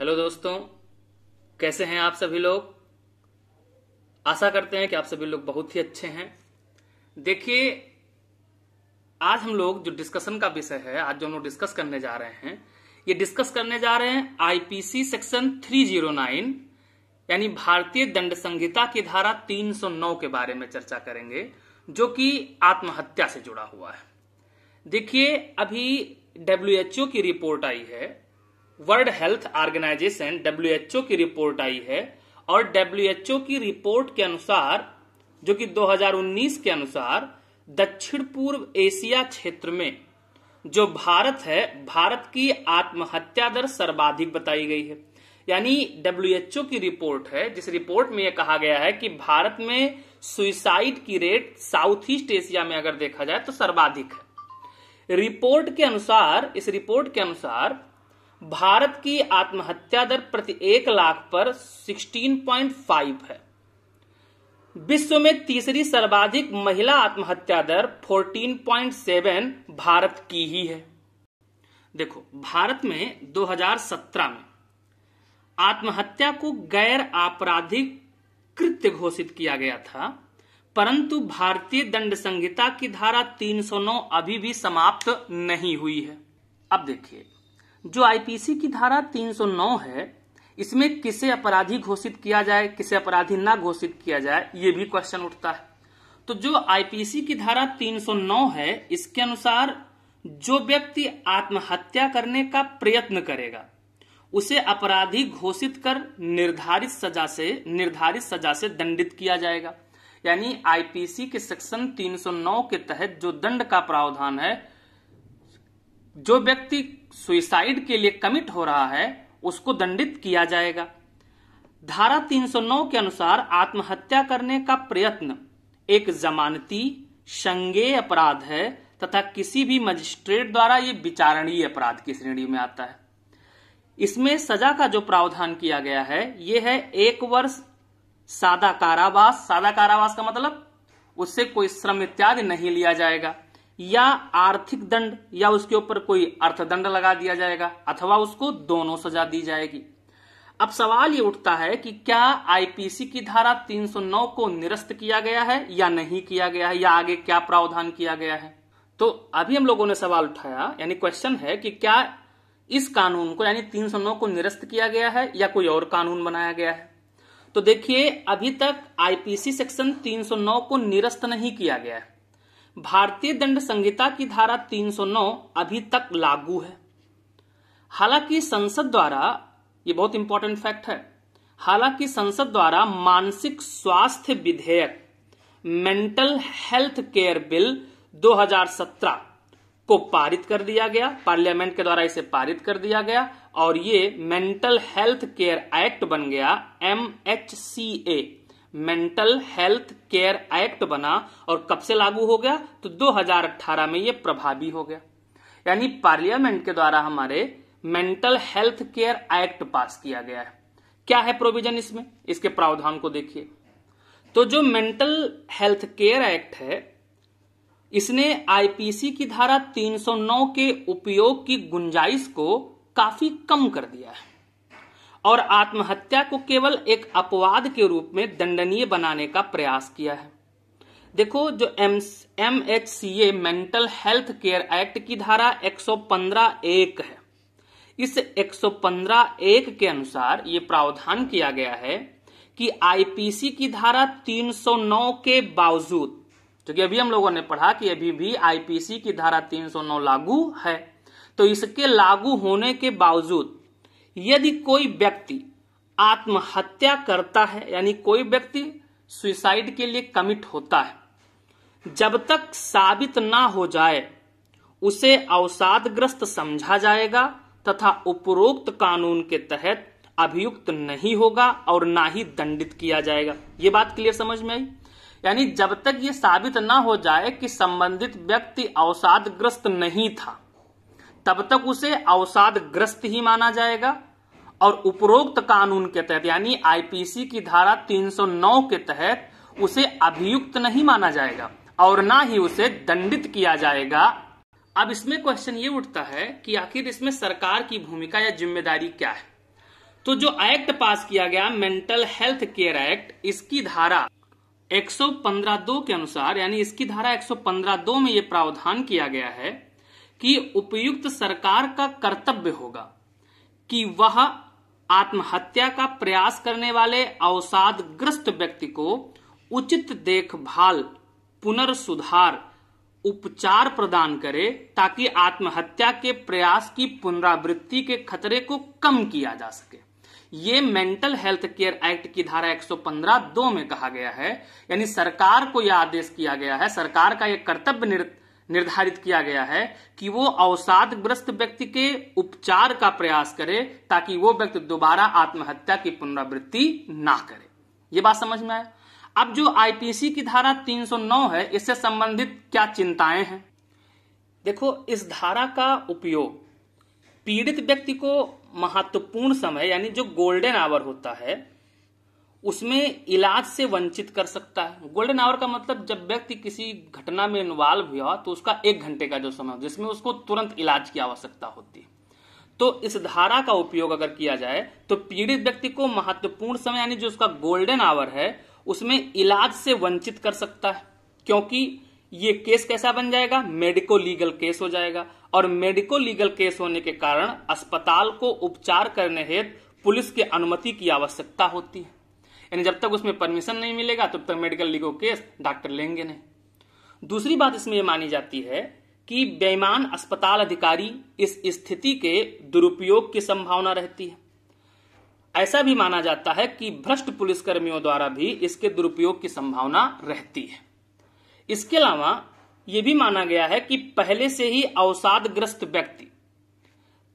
hello दोस्तों कैसे हैं आप सभी लोग आशा करते हैं कि आप सभी लोग बहुत ही अच्छे हैं देखिए आज हम लोग जो डिस्कशन का विषय है आज जो हम लोग डिस्कस करने जा रहे हैं ये डिस्कस करने जा रहे हैं आईपीसी सेक्शन 309 यानी भारतीय दंड संहिता की धारा 309 के बारे में चर्चा करेंगे जो कि आत्महत्या से जुड़ा हुआ है देखिए अभी डब्ल्यूएचओ की रिपोर्ट आई है वर्ल्ड हेल्थ ऑर्गेनाइजेशन डब्ल्यूएचओ की रिपोर्ट आई है और डब्ल्यूएचओ की रिपोर्ट के अनुसार जो कि 2019 के अनुसार दक्षिण पूर्व एशिया क्षेत्र में जो भारत है भारत की आत्महत्या दर सर्वाधिक बताई गई है यानी डब्ल्यूएचओ की रिपोर्ट है जिस रिपोर्ट में यह कहा गया है कि भारत में सुइसाइड की रेट साउथ ईस्ट एशिया में अगर देखा जाए तो सर्वाधिक है रिपोर्ट के अनुसार इस रिपोर्ट के अनुसार भारत की आत्महत्या दर प्रति एक लाख पर 16.5 है विश्व में तीसरी सर्वाधिक महिला आत्महत्या दर 14.7 भारत की ही है देखो भारत में 2017 में आत्महत्या को गैर आपराधिक कृत्य घोषित किया गया था परंतु भारतीय दंड संहिता की धारा 309 अभी भी समाप्त नहीं हुई है अब देखिए जो आईपीसी की धारा 309 है इसमें किसे अपराधी घोषित किया जाए किसे अपराधी ना घोषित किया जाए ये भी क्वेश्चन उठता है तो जो आईपीसी की धारा 309 है इसके अनुसार जो व्यक्ति आत्महत्या करने का प्रयत्न करेगा उसे अपराधी घोषित कर निर्धारित सजा से निर्धारित सजा से दंडित किया जाएगा यानी आईपीसी के सेक्शन 309 के तहत जो दंड का प्रावधान है जो व्यक्ति सुइसाइड के लिए कमिट हो रहा है उसको दंडित किया जाएगा धारा 309 के अनुसार आत्महत्या करने का प्रयत्न एक जमानती संज्ञेय अपराध है तथा किसी भी मजिस्ट्रेट द्वारा ये विचारणीय अपराध की श्रेणी में आता है इसमें सजा का जो प्रावधान किया गया है यह है एक वर्ष सादा कारावास सादा कारावास का मतलब उससे कोई श्रम इत्यादि नहीं लिया जाएगा या आर्थिक दंड या उसके ऊपर कोई अर्थदंड लगा दिया जाएगा अथवा उसको दोनों सजा दी जाएगी अब सवाल ये उठता है कि क्या आईपीसी की धारा 309 को निरस्त किया गया है या नहीं किया गया है या आगे क्या प्रावधान किया गया है तो अभी हम लोगों ने सवाल उठाया यानी क्वेश्चन है कि क्या इस कानून को यानी 309 को निरस्त किया गया है या कोई और कानून बनाया गया है तो देखिए अभी तक आईपीसी सेक्शन 309 को निरस्त नहीं किया गया है भारतीय दंड संहिता की धारा 309 अभी तक लागू है हालांकि संसद द्वारा ये बहुत इंपॉर्टेंट फैक्ट है हालांकि संसद द्वारा मानसिक स्वास्थ्य विधेयक मेंटल हेल्थ केयर बिल 2017 को पारित कर दिया गया पार्लियामेंट के द्वारा इसे पारित कर दिया गया और ये मेंटल हेल्थ केयर एक्ट बन गया M H C A mental health care act बना और कब से लागू हो गया तो 2018 में यह प्रभावी हो गया यानी पार्लियामेंट के द्वारा हमारे mental health care act pass किया गया है क्या है प्रोविजन इसमें इसके प्रावधान को देखिए तो जो मेंटल हेल्थ केयर एक्ट है इसने आईपीसी की धारा 309 के उपयोग की गुंजाइश को काफी कम कर दिया है और आत्महत्या को केवल एक अपवाद के रूप में दंडनीय बनाने का प्रयास किया है देखो जो M M H C A mental health care act की धारा 115 एक है इस 115 एक के अनुसार ये प्रावधान किया गया है कि आईपीसी की धारा 309 के बावजूद क्योंकि अभी हम लोगों ने पढ़ा कि अभी भी आईपीसी की धारा 309 लागू है तो इसके लागू होने के बावजूद यदि कोई व्यक्ति आत्महत्या करता है यानी कोई व्यक्ति सुसाइड के लिए कमिट होता है जब तक साबित ना हो जाए उसे अवसादग्रस्त समझा जाएगा तथा उपरोक्त कानून के तहत अभियुक्त नहीं होगा और ना ही दंडित किया जाएगा ये बात क्लियर समझ में आई यानी जब तक ये साबित ना हो जाए कि संबंधित व्यक्ति अवसादग्रस्त नहीं था तब तक उसे अवसाद ग्रस्त ही माना जाएगा और उपरोक्त कानून के तहत यानी आईपीसी की धारा 309 के तहत उसे अभियुक्त नहीं माना जाएगा और ना ही उसे दंडित किया जाएगा अब इसमें क्वेश्चन ये उठता है कि आखिर इसमें सरकार की भूमिका या जिम्मेदारी क्या है तो जो एक्ट पास किया गया मेंटल हेल्थ केयर एक्ट इसकी धारा 115 दो के अनुसार यानी इसकी धारा 115 दो में यह प्रावधान किया गया है कि उपयुक्त सरकार का कर्तव्य होगा कि वह आत्महत्या का प्रयास करने वाले अवसादग्रस्त व्यक्ति को उचित देखभाल पुनर्सुधार उपचार प्रदान करे ताकि आत्महत्या के प्रयास की पुनरावृत्ति के खतरे को कम किया जा सके ये मेंटल हेल्थ केयर एक्ट की धारा 115 दो में कहा गया है यानी सरकार को यह आदेश किया गया है सरकार का यह कर्तव्य निर्धारित किया गया है कि वो अवसादग्रस्त व्यक्ति के उपचार का प्रयास करे ताकि वो व्यक्ति दोबारा आत्महत्या की पुनरावृत्ति ना करे ये बात समझ में आया अब जो आईपीसी की धारा 309 है इससे संबंधित क्या चिंताएं हैं देखो इस धारा का उपयोग पीड़ित व्यक्ति को महत्वपूर्ण समय यानी जो गोल्डन आवर होता है उसमें इलाज से वंचित कर सकता है गोल्डन आवर का मतलब जब व्यक्ति किसी घटना में इन्वॉल्व हुआ तो उसका एक घंटे का जो समय जिसमें उसको तुरंत इलाज की आवश्यकता होती है तो इस धारा का उपयोग अगर किया जाए तो पीड़ित व्यक्ति को महत्वपूर्ण समय यानी जो उसका गोल्डन आवर है उसमें इलाज से वंचित कर सकता है क्योंकि ये केस कैसा बन जाएगा मेडिको लीगल केस हो जाएगा और मेडिको लीगल केस होने के कारण अस्पताल को उपचार करने हेतु पुलिस की अनुमति की आवश्यकता होती है यानी जब तक उसमें परमिशन नहीं मिलेगा तब तक मेडिकल लीगो केस डॉक्टर लेंगे नहीं दूसरी बात इसमें यह मानी जाती है कि बेईमान अस्पताल अधिकारी इस स्थिति के दुरुपयोग की संभावना रहती है ऐसा भी माना जाता है कि भ्रष्ट पुलिसकर्मियों द्वारा भी इसके दुरुपयोग की संभावना रहती है इसके अलावा यह भी माना गया है कि पहले से ही अवसादग्रस्त व्यक्ति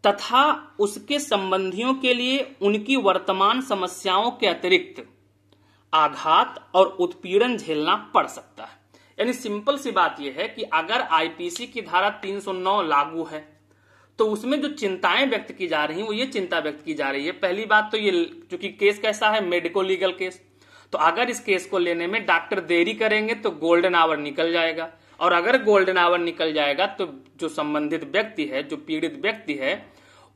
तथा उसके संबंधियों के लिए उनकी वर्तमान समस्याओं के अतिरिक्त आघात और उत्पीड़न झेलना पड़ सकता है यानी सिंपल सी बात यह है कि अगर आईपीसी की धारा 309 लागू है तो उसमें जो चिंताएं व्यक्त की जा रही हैं वो ये चिंता व्यक्त की जा रही है पहली बात तो ये क्योंकि केस कैसा है मेडिको लीगल केस तो अगर इस केस को लेने में डॉक्टर देरी करेंगे तो गोल्डन आवर निकल जाएगा और अगर गोल्डन आवर निकल जाएगा तो जो संबंधित व्यक्ति है जो पीड़ित व्यक्ति है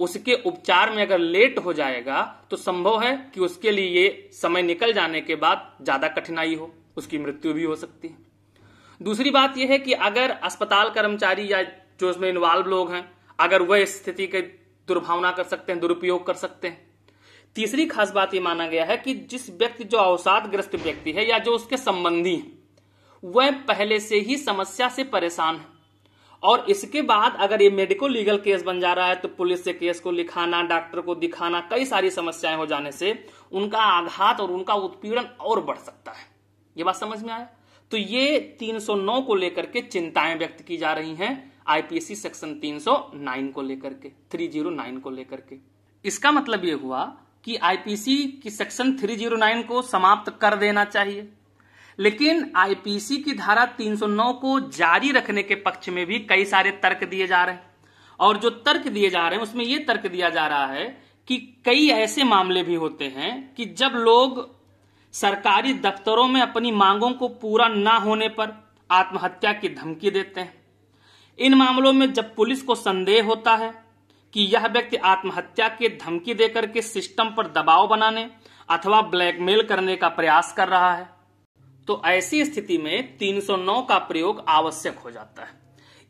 उसके उपचार में अगर लेट हो जाएगा तो संभव है कि उसके लिए ये समय निकल जाने के बाद ज्यादा कठिनाई हो उसकी मृत्यु भी हो सकती है दूसरी बात यह है कि अगर अस्पताल कर्मचारी या जो उसमें इन्वॉल्व लोग हैं अगर वह स्थिति के दुर्भावना कर सकते हैं दुरुपयोग कर सकते हैं तीसरी खास बात यह माना गया है कि जिस व्यक्ति जो अवसादग्रस्त व्यक्ति है या जो उसके संबंधी है वह पहले से ही समस्या से परेशान है और इसके बाद अगर ये मेडिको लीगल केस बन जा रहा है तो पुलिस से केस को लिखाना डॉक्टर को दिखाना कई सारी समस्याएं हो जाने से उनका आघात और उनका उत्पीड़न और बढ़ सकता है ये बात समझ में आया तो ये 309 को लेकर के चिंताएं व्यक्त की जा रही हैं आईपीएससी सेक्शन 309 को लेकर के 309 को लेकर के इसका मतलब ये हुआ कि आईपीसी की सेक्शन 309 को समाप्त कर देना चाहिए लेकिन आईपीसी की धारा 309 को जारी रखने के पक्ष में भी कई सारे तर्क दिए जा रहे हैं और जो तर्क दिए जा रहे हैं उसमें यह तर्क दिया जा रहा है कि कई ऐसे मामले भी होते हैं कि जब लोग सरकारी दफ्तरों में अपनी मांगों को पूरा ना होने पर आत्महत्या की धमकी देते हैं इन मामलों में जब पुलिस को संदेह होता है कि यह व्यक्ति आत्महत्या की धमकी देकर के सिस्टम पर दबाव बनाने अथवा ब्लैकमेल करने का प्रयास कर रहा है तो ऐसी स्थिति में 309 का प्रयोग आवश्यक हो जाता है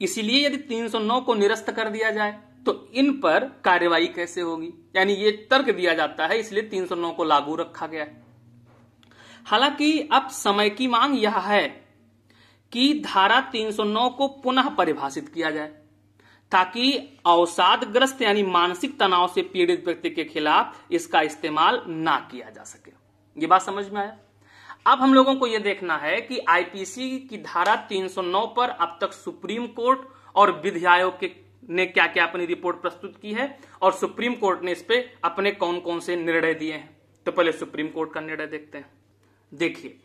इसीलिए यदि 309 को निरस्त कर दिया जाए तो इन पर कार्यवाही कैसे होगी यानी ये तर्क दिया जाता है इसलिए 309 को लागू रखा गया हालांकि अब समय की मांग यह है कि धारा 309 को पुनः परिभाषित किया जाए ताकि अवसादग्रस्त यानी मानसिक तनाव से पीड़ित व्यक्ति के खिलाफ इसका इस्तेमाल ना किया जा सके ये बात समझ में आया अब हम लोगों को यह देखना है कि आईपीसी की धारा 309 पर अब तक सुप्रीम कोर्ट और विधि आयोग के ने क्या क्या अपनी रिपोर्ट प्रस्तुत की है और सुप्रीम कोर्ट ने इस पे अपने कौन कौन से निर्णय दिए हैं तो पहले सुप्रीम कोर्ट का निर्णय देखते हैं देखिए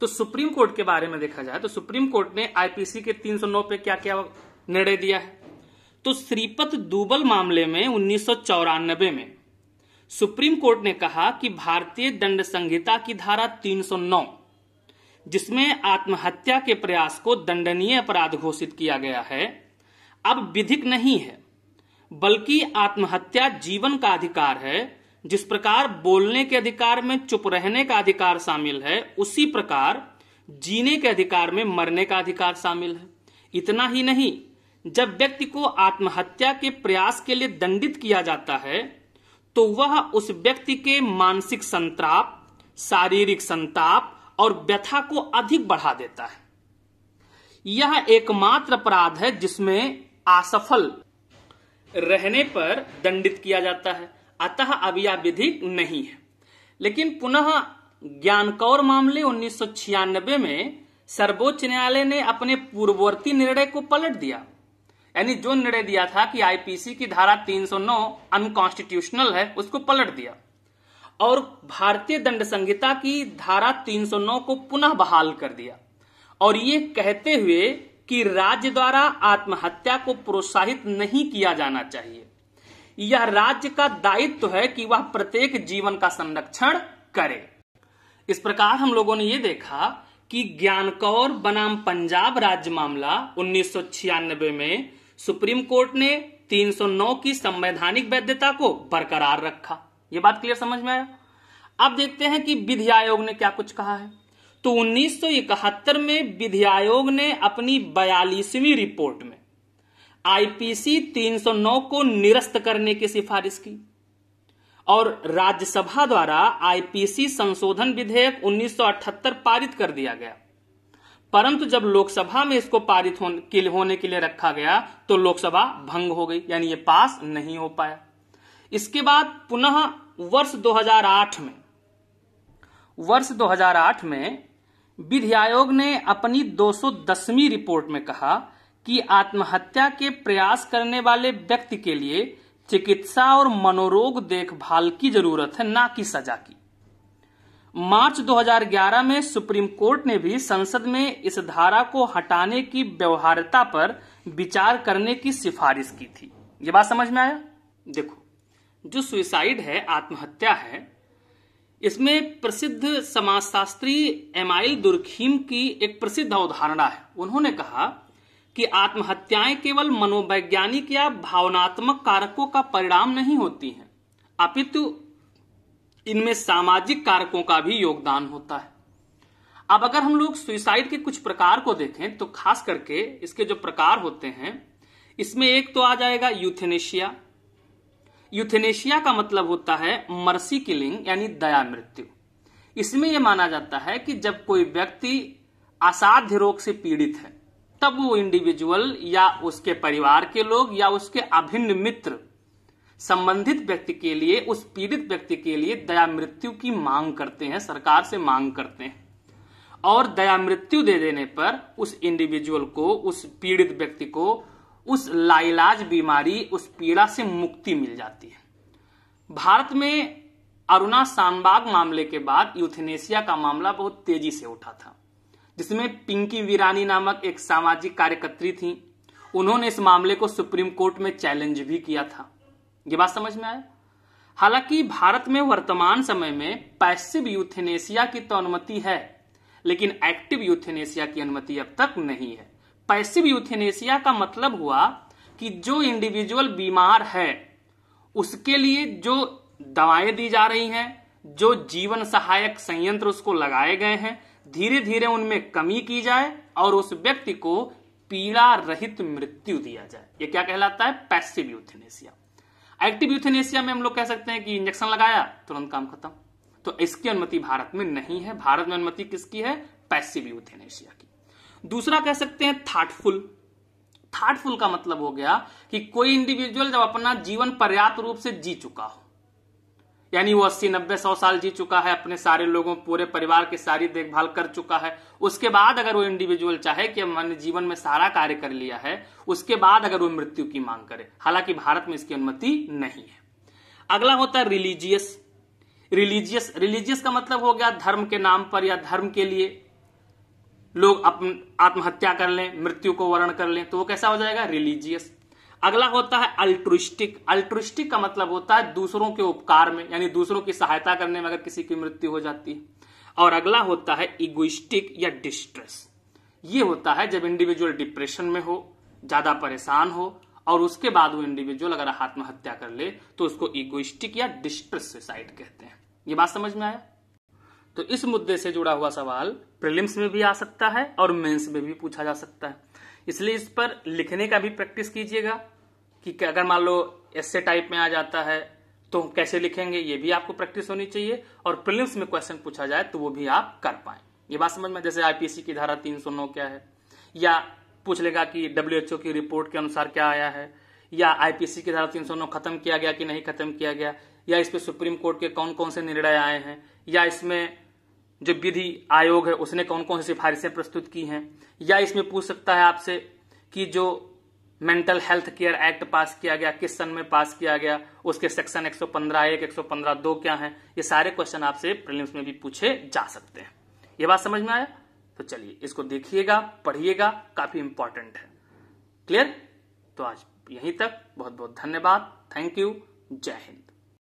तो सुप्रीम कोर्ट के बारे में देखा जाए तो सुप्रीम कोर्ट ने आईपीसी के 309 पे क्या क्या निर्णय दिया है तो श्रीपत दुबल मामले में उन्नीस में सुप्रीम कोर्ट ने कहा कि भारतीय दंड संहिता की धारा 309 जिसमें आत्महत्या के प्रयास को दंडनीय अपराध घोषित किया गया है अब विधिक नहीं है बल्कि आत्महत्या जीवन का अधिकार है जिस प्रकार बोलने के अधिकार में चुप रहने का अधिकार शामिल है उसी प्रकार जीने के अधिकार में मरने का अधिकार शामिल है इतना ही नहीं जब व्यक्ति को आत्महत्या के प्रयास के लिए दंडित किया जाता है तो वह उस व्यक्ति के मानसिक संताप शारीरिक संताप और व्यथा को अधिक बढ़ा देता है यह एकमात्र अपराध है जिसमें असफल रहने पर दंडित किया जाता है अतः अब यह विधि नहीं है लेकिन पुनः ज्ञानकौर मामले उन्नीस में सर्वोच्च न्यायालय ने अपने पूर्ववर्ती निर्णय को पलट दिया यानी जो निर्णय दिया था कि आईपीसी की धारा 309 अनकॉन्स्टिट्यूशनल है उसको पलट दिया और भारतीय दंड संहिता की धारा 309 को पुनः बहाल कर दिया और ये कहते हुए कि राज्य द्वारा आत्महत्या को प्रोत्साहित नहीं किया जाना चाहिए यह राज्य का दायित्व है कि वह प्रत्येक जीवन का संरक्षण करे इस प्रकार हम लोगों ने यह देखा कि ज्ञानकौर बनाम पंजाब राज्य मामला उन्नीस में सुप्रीम कोर्ट ने 309 की संवैधानिक वैधता को बरकरार रखा यह बात क्लियर समझ में आया अब देखते हैं कि विधि आयोग ने क्या कुछ कहा है तो उन्नीस में विधि आयोग ने अपनी बयालीसवीं रिपोर्ट में आईपीसी 309 को निरस्त करने की सिफारिश की और राज्यसभा द्वारा आईपीसी संशोधन विधेयक 1978 पारित कर दिया गया परंतु जब लोकसभा में इसको पारित होने के लिए रखा गया तो लोकसभा भंग हो गई यानी ये पास नहीं हो पाया इसके बाद पुनः वर्ष 2008 में वर्ष 2008 में विधि आयोग ने अपनी 210वीं रिपोर्ट में कहा कि आत्महत्या के प्रयास करने वाले व्यक्ति के लिए चिकित्सा और मनोरोग देखभाल की जरूरत है ना कि सजा की मार्च 2011 में सुप्रीम कोर्ट ने भी संसद में इस धारा को हटाने की व्यवहारता पर विचार करने की सिफारिश की थी ये बात समझ में आया देखो जो सुइसाइड है आत्महत्या है इसमें प्रसिद्ध समाजशास्त्री एमाइल दुर्खीम की एक प्रसिद्ध अवधारणा है उन्होंने कहा कि आत्महत्याएं केवल मनोवैज्ञानिक या भावनात्मक कारकों का परिणाम नहीं होती हैं अपितु इनमें सामाजिक कारकों का भी योगदान होता है अब अगर हम लोग सुइसाइड के कुछ प्रकार को देखें तो खास करके इसके जो प्रकार होते हैं इसमें एक तो आ जाएगा यूथेनेशिया यूथेनेशिया का मतलब होता है मर्सी किलिंग यानी दया मृत्यु इसमें यह माना जाता है कि जब कोई व्यक्ति असाध्य रोग से पीड़ित है तब वो इंडिविजुअल या उसके परिवार के लोग या उसके अभिन्न मित्र संबंधित व्यक्ति के लिए उस पीड़ित व्यक्ति के लिए दया मृत्यु की मांग करते हैं सरकार से मांग करते हैं और दया मृत्यु दे देने पर उस इंडिविजुअल को उस पीड़ित व्यक्ति को उस लाइलाज बीमारी उस पीड़ा से मुक्ति मिल जाती है भारत में अरुणा सांबाग मामले के बाद यूथनेशिया का मामला बहुत तेजी से उठा था जिसमें पिंकी वीरानी नामक एक सामाजिक कार्यकर्त्री थी उन्होंने इस मामले को सुप्रीम कोर्ट में चैलेंज भी किया था ये बात समझ में आए हालांकि भारत में वर्तमान समय में पैसिव यूथेनेशिया की तो अनुमति है लेकिन एक्टिव यूथेनेशिया की अनुमति अब तक नहीं है पैसिव यूथेनेशिया का मतलब हुआ कि जो इंडिविजुअल बीमार है उसके लिए जो दवाएं दी जा रही हैं जो जीवन सहायक संयंत्र उसको लगाए गए हैं धीरे धीरे उनमें कमी की जाए और उस व्यक्ति को पीड़ा रहित मृत्यु दिया जाए यह क्या कहलाता है पैसिव यूथेनेशिया एक्टिव यूथेनेशिया में हम लोग कह सकते हैं कि इंजेक्शन लगाया तुरंत काम खत्म तो इसकी अनुमति भारत में नहीं है भारत में अनुमति किसकी है पैसिव यूथेनेशिया की दूसरा कह सकते हैं थाटफुल थाटफुल का मतलब हो गया कि कोई इंडिविजुअल जब अपना जीवन पर्याप्त रूप से जी चुका हो यानी वो अस्सी नब्बे सौ साल जी चुका है अपने सारे लोगों पूरे परिवार की सारी देखभाल कर चुका है उसके बाद अगर वो इंडिविजुअल चाहे कि मैंने जीवन में सारा कार्य कर लिया है उसके बाद अगर वो मृत्यु की मांग करे हालांकि भारत में इसकी अनुमति नहीं है अगला होता है रिलीजियस रिलीजियस रिलीजियस का मतलब हो गया धर्म के नाम पर या धर्म के लिए लोग आत्महत्या कर लें मृत्यु को वर्ण कर लें तो वो कैसा हो जाएगा रिलीजियस अगला होता है अल्ट्रिस्टिक अल्ट्रिस्टिक का मतलब होता है दूसरों के उपकार में यानी दूसरों की सहायता करने में अगर किसी की मृत्यु हो जाती है और अगला होता है इगोइस्टिक या डिस्ट्रेस ये होता है जब इंडिविजुअल डिप्रेशन में हो ज्यादा परेशान हो और उसके बाद वो इंडिविजुअल अगर आत्महत्या कर ले तो उसको इगोइस्टिक या डिस्ट्रेस सुसाइड कहते हैं ये बात समझ में आया तो इस मुद्दे से जुड़ा हुआ सवाल प्रिलिम्स में भी आ सकता है और मेंस में भी पूछा जा सकता है इसलिए इस पर लिखने का भी प्रैक्टिस कीजिएगा कि अगर मान लो ऐसे टाइप में आ जाता है तो कैसे लिखेंगे ये भी आपको प्रैक्टिस होनी चाहिए और प्रिलिम्स में क्वेश्चन पूछा जाए तो वो भी आप कर पाए ये बात समझ में जैसे आईपीसी की धारा तीन सौ नौ क्या है या पूछ लेगा कि डब्ल्यू की रिपोर्ट के अनुसार क्या आया है या आईपीसी की धारा तीन सौ नौ खत्म किया गया कि नहीं खत्म किया गया या इस पर सुप्रीम कोर्ट के कौन कौन से निर्णय आए हैं या इसमें जो विधि आयोग है उसने कौन कौन सी सिफारिशें प्रस्तुत की हैं या इसमें पूछ सकता है आपसे कि जो mental health care act pass किया गया किस सन में पास किया गया उसके सेक्शन 115 एक पंद्रह दो क्या हैं ये सारे क्वेश्चन आपसे प्रीलिम्स में भी पूछे जा सकते हैं ये बात समझ में आया तो चलिए इसको देखिएगा पढ़िएगा काफी इंपॉर्टेंट है क्लियर तो आज यहीं तक बहुत बहुत धन्यवाद थैंक यू जय हिंद